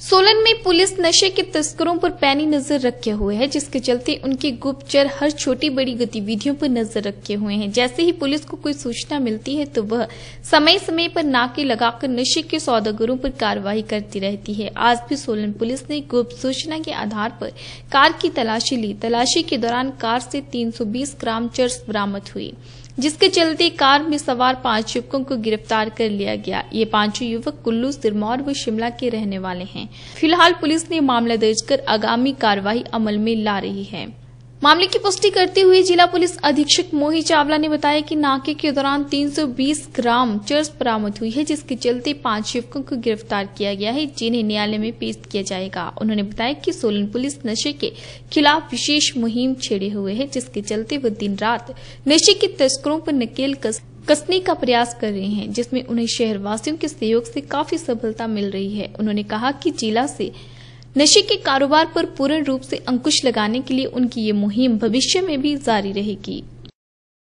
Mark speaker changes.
Speaker 1: सोलन में पुलिस नशे के तस्करों पर पैनी नजर रखे हुए है जिसके चलते उनके गुप्तचर हर छोटी बड़ी गतिविधियों पर नजर रखे हुए हैं जैसे ही पुलिस को कोई सूचना मिलती है तो वह समय समय पर नाके लगाकर नशे के सौदागरों पर कार्रवाई करती रहती है आज भी सोलन पुलिस ने गुप्त सूचना के आधार पर कार की तलाशी ली तलाशी के दौरान कार से तीन ग्राम चर्च बरामद हुई जिसके चलते कार में सवार पांच युवकों को गिरफ्तार कर लिया गया ये पांचों युवक कुल्लू सिरमौर व शिमला के रहने वाले हैं फिलहाल पुलिस ने मामला दर्ज कर आगामी कार्रवाई अमल में ला रही है मामले की पुष्टि करते हुए जिला पुलिस अधीक्षक मोहित चावला ने बताया कि नाके के दौरान 320 ग्राम चर्च बरामद हुई है जिसके चलते पांच युवकों को गिरफ्तार किया गया है जिन्हें न्यायालय में पेश किया जाएगा उन्होंने बताया कि सोलन पुलिस नशे के खिलाफ विशेष मुहिम छेड़े हुए है जिसके चलते वो दिन रात नशे के तस्करों पर नकेल कस कसने का प्रयास कर रहे हैं जिसमें उन्हें शहरवासियों के सहयोग से काफी सफलता मिल रही है उन्होंने कहा कि जिला से नशे के कारोबार पर पूर्ण रूप से अंकुश लगाने के लिए उनकी ये मुहिम भविष्य में भी जारी रहेगी